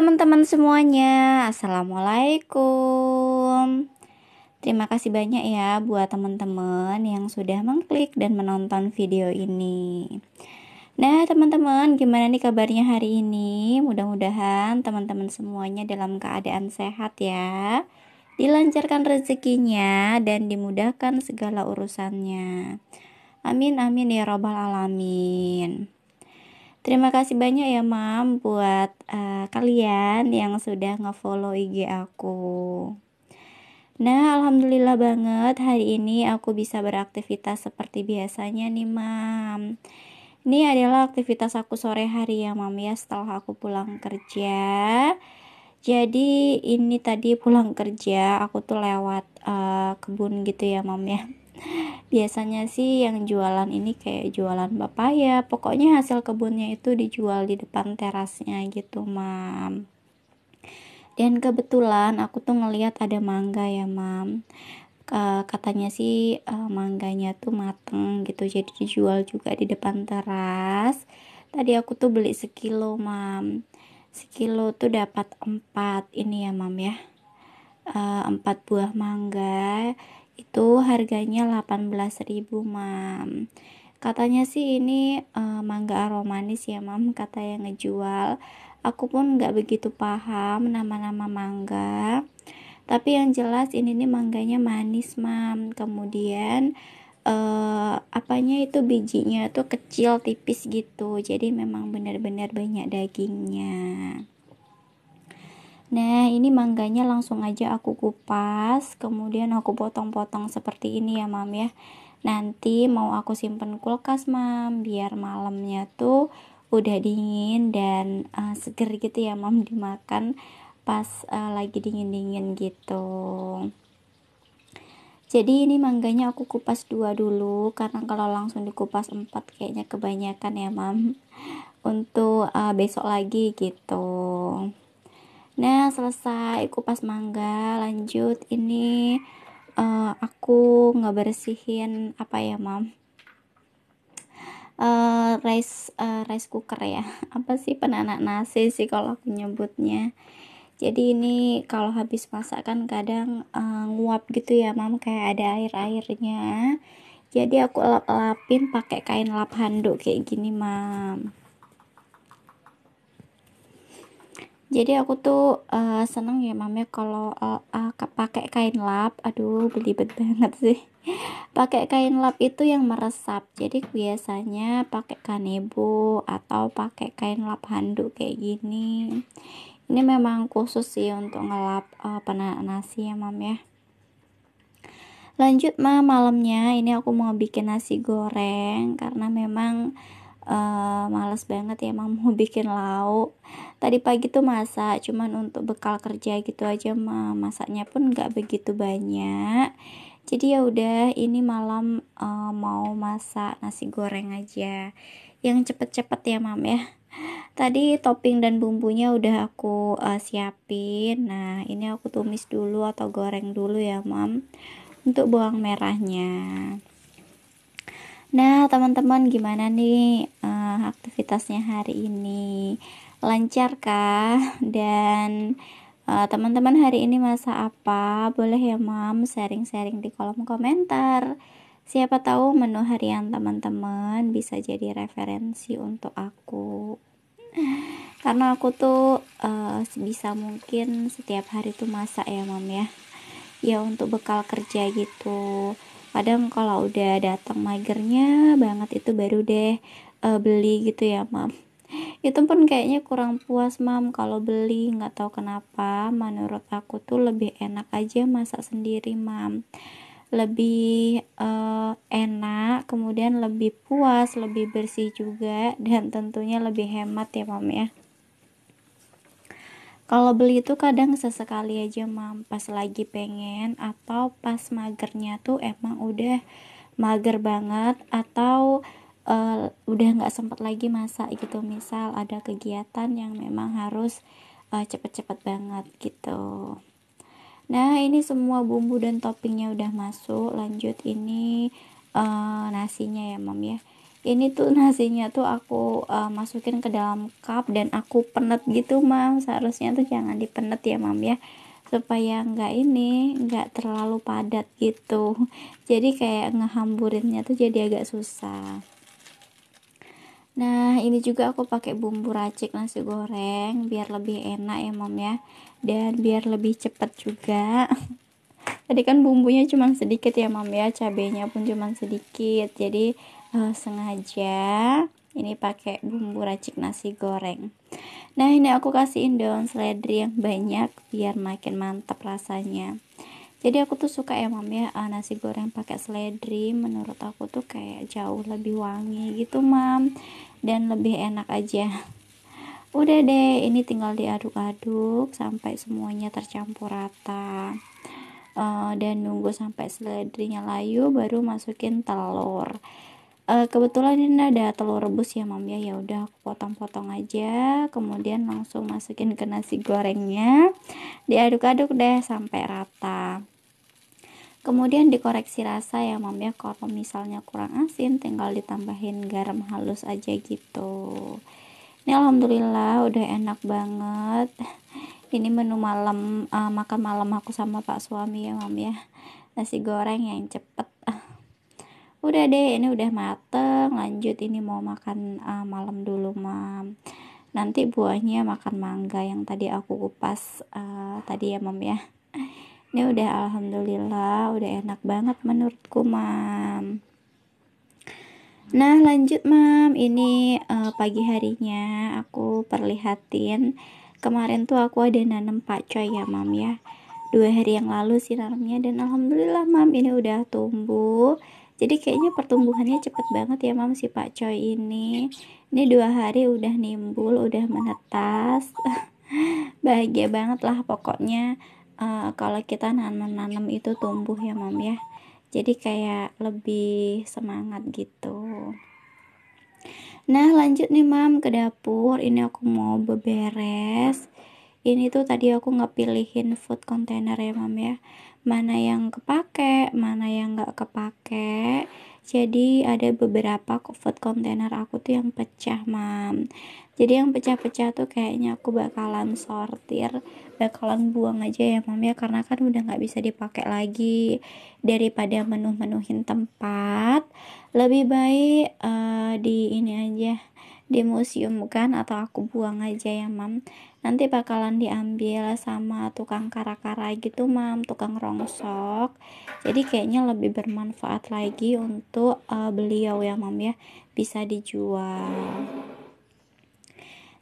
teman-teman semuanya. Assalamualaikum. Terima kasih banyak ya buat teman-teman yang sudah mengklik dan menonton video ini. Nah, teman-teman, gimana nih kabarnya hari ini? Mudah-mudahan teman-teman semuanya dalam keadaan sehat ya. Dilancarkan rezekinya dan dimudahkan segala urusannya. Amin amin ya robbal alamin. Terima kasih banyak ya Mam buat uh, kalian yang sudah ngefollow IG aku. Nah, alhamdulillah banget hari ini aku bisa beraktivitas seperti biasanya nih, Mam. Ini adalah aktivitas aku sore hari ya, Mam ya, setelah aku pulang kerja. Jadi, ini tadi pulang kerja, aku tuh lewat uh, kebun gitu ya, Mam ya biasanya sih yang jualan ini kayak jualan bapak ya, pokoknya hasil kebunnya itu dijual di depan terasnya gitu mam dan kebetulan aku tuh ngeliat ada mangga ya mam katanya sih eh, mangganya tuh mateng gitu jadi dijual juga di depan teras tadi aku tuh beli sekilo mam sekilo tuh dapat empat ini ya mam ya eh, empat buah mangga itu harganya 18.000 mam katanya sih ini uh, mangga aromanis ya mam kata yang ngejual aku pun nggak begitu paham nama-nama mangga tapi yang jelas ini nih mangganya manis mam kemudian uh, apanya itu bijinya tuh kecil tipis gitu jadi memang benar-benar banyak dagingnya Nah, ini mangganya langsung aja aku kupas, kemudian aku potong-potong seperti ini ya, Mam ya. Nanti mau aku simpen kulkas, Mam, biar malamnya tuh udah dingin dan uh, seger gitu ya, Mam dimakan pas uh, lagi dingin-dingin gitu. Jadi ini mangganya aku kupas dua dulu karena kalau langsung dikupas empat kayaknya kebanyakan ya, Mam. Untuk uh, besok lagi gitu. Nah, selesai aku pas mangga, lanjut ini uh, aku ngebersihin apa ya, Mam? Uh, rice uh, rice cooker ya apa sih penanak nasi sih kalau aku nyebutnya jadi ini kalau habis masak kan kadang uh, nguap gitu ya mam kayak ada air airnya jadi aku lap lapin pakai kain lap handuk kayak gini mam jadi aku tuh uh, seneng ya mami ya, kalau uh, uh, pakai kain lap aduh belibet banget sih pakai kain lap itu yang meresap jadi biasanya pakai kanebo atau pakai kain lap handuk kayak gini ini memang khusus sih untuk ngelap uh, penanak nasi ya mam ya lanjut ma malamnya ini aku mau bikin nasi goreng karena memang uh, males banget ya emang mau bikin lauk tadi pagi tuh masak cuman untuk bekal kerja gitu aja ma masaknya pun nggak begitu banyak jadi ya udah ini malam uh, mau masak nasi goreng aja yang cepet-cepet ya mam ya tadi topping dan bumbunya udah aku uh, siapin nah ini aku tumis dulu atau goreng dulu ya mam untuk bawang merahnya Nah, teman-teman gimana nih uh, aktivitasnya hari ini? Lancar Lancarkah? Dan teman eh, teman-teman hari ini masa apa? Boleh ya, Mam, sharing-sharing di kolom komentar. Siapa tahu menu harian teman-teman bisa jadi referensi untuk aku. Karena aku tuh uh, eh, bisa mungkin setiap hari tuh masak ya, Mam ya. Ya untuk bekal kerja gitu kadang kalau udah datang magernya banget itu baru deh uh, beli gitu ya mam itu pun kayaknya kurang puas mam kalau beli nggak tahu kenapa menurut aku tuh lebih enak aja masak sendiri mam lebih uh, enak, kemudian lebih puas, lebih bersih juga, dan tentunya lebih hemat ya, Mam ya. Kalau beli itu kadang sesekali aja mam, pas lagi pengen atau pas magernya tuh emang udah mager banget atau uh, udah nggak sempat lagi masak gitu. Misal ada kegiatan yang memang harus uh, cepet-cepet banget gitu. Nah ini semua bumbu dan toppingnya udah masuk. Lanjut ini uh, nasinya ya mam ya ini tuh nasinya tuh aku uh, masukin ke dalam cup dan aku penet gitu mam seharusnya tuh jangan dipenet ya mam ya supaya nggak ini nggak terlalu padat gitu jadi kayak ngehamburinnya tuh jadi agak susah nah ini juga aku pakai bumbu racik nasi goreng biar lebih enak ya mam ya dan biar lebih cepet juga tadi kan bumbunya cuma sedikit ya mam ya cabenya pun cuma sedikit jadi uh, sengaja ini pakai bumbu racik nasi goreng nah ini aku kasihin daun seledri yang banyak biar makin mantap rasanya jadi aku tuh suka ya mam ya uh, nasi goreng pakai seledri menurut aku tuh kayak jauh lebih wangi gitu mam dan lebih enak aja udah deh ini tinggal diaduk-aduk sampai semuanya tercampur rata uh, dan nunggu sampai seledrinya layu baru masukin telur uh, kebetulan ini ada telur rebus ya mam ya ya udah aku potong-potong aja kemudian langsung masukin ke nasi gorengnya diaduk-aduk deh sampai rata kemudian dikoreksi rasa ya mam ya kalau misalnya kurang asin tinggal ditambahin garam halus aja gitu ini alhamdulillah udah enak banget ini menu malam uh, makan malam aku sama pak suami ya mam ya nasi goreng yang cepet udah deh ini udah mateng lanjut ini mau makan uh, malam dulu mam nanti buahnya makan mangga yang tadi aku kupas uh, tadi ya mam ya ini udah alhamdulillah udah enak banget menurutku mam nah lanjut mam ini uh, pagi harinya aku perlihatin kemarin tuh aku ada nanam pacoy ya mam ya dua hari yang lalu sih nanamnya dan alhamdulillah mam ini udah tumbuh jadi kayaknya pertumbuhannya cepet banget ya mam si pak coy ini ini dua hari udah nimbul udah menetas bahagia banget lah pokoknya uh, kalau kita nanam-nanam itu tumbuh ya mam ya jadi kayak lebih semangat gitu nah lanjut nih mam ke dapur ini aku mau beberes ini tuh tadi aku ngepilihin food container ya mam ya mana yang kepake, mana yang nggak kepake. Jadi ada beberapa food container aku tuh yang pecah, Mam. Jadi yang pecah-pecah tuh kayaknya aku bakalan sortir, bakalan buang aja ya, Mam ya, karena kan udah nggak bisa dipakai lagi daripada menuh-menuhin tempat. Lebih baik uh, di ini aja di museum kan atau aku buang aja ya mam nanti bakalan diambil sama tukang kara-kara gitu mam tukang rongsok jadi kayaknya lebih bermanfaat lagi untuk uh, beliau ya mam ya bisa dijual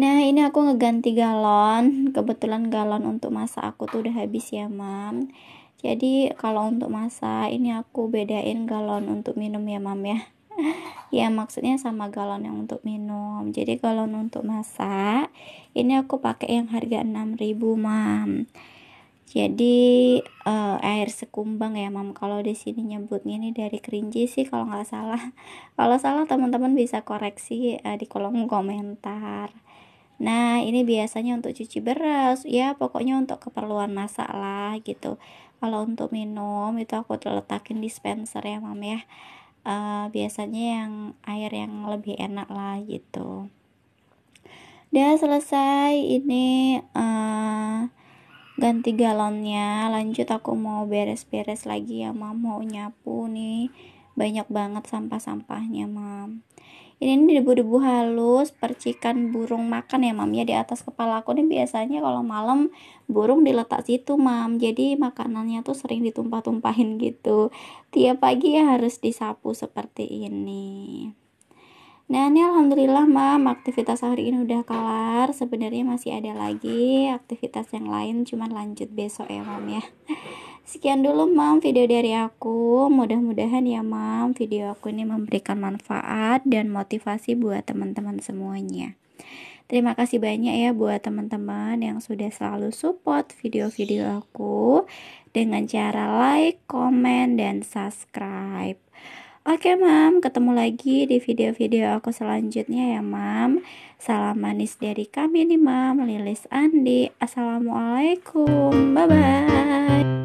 Nah ini aku ngeganti galon Kebetulan galon untuk masak aku tuh udah habis ya mam Jadi kalau untuk masak ini aku bedain galon untuk minum ya mam ya ya maksudnya sama galon yang untuk minum jadi galon untuk masak ini aku pakai yang harga 6000 mam jadi uh, air sekumbang ya mam kalau di sini nyebutnya ini dari kerinci sih kalau nggak salah kalau salah teman-teman bisa koreksi uh, di kolom komentar Nah, ini biasanya untuk cuci beras, ya pokoknya untuk keperluan masak lah gitu. Kalau untuk minum itu aku terletakin dispenser ya, Mam ya uh, biasanya yang air yang lebih enak lah gitu udah selesai ini uh, ganti galonnya lanjut aku mau beres-beres lagi ya mam mau nyapu nih banyak banget sampah-sampahnya mam ini debu-debu halus percikan burung makan ya mam ya di atas kepala aku nih biasanya kalau malam burung diletak situ mam jadi makanannya tuh sering ditumpah-tumpahin gitu tiap pagi ya harus disapu seperti ini Nah ini alhamdulillah mam aktivitas hari ini udah kelar sebenarnya masih ada lagi aktivitas yang lain cuman lanjut besok ya mam ya Sekian dulu mam video dari aku. Mudah-mudahan ya mam video aku ini memberikan manfaat dan motivasi buat teman-teman semuanya. Terima kasih banyak ya buat teman-teman yang sudah selalu support video-video aku dengan cara like, komen, dan subscribe. Oke mam, ketemu lagi di video-video aku selanjutnya ya mam. Salam manis dari kami nih mam, Lilis Andi. Assalamualaikum, bye-bye.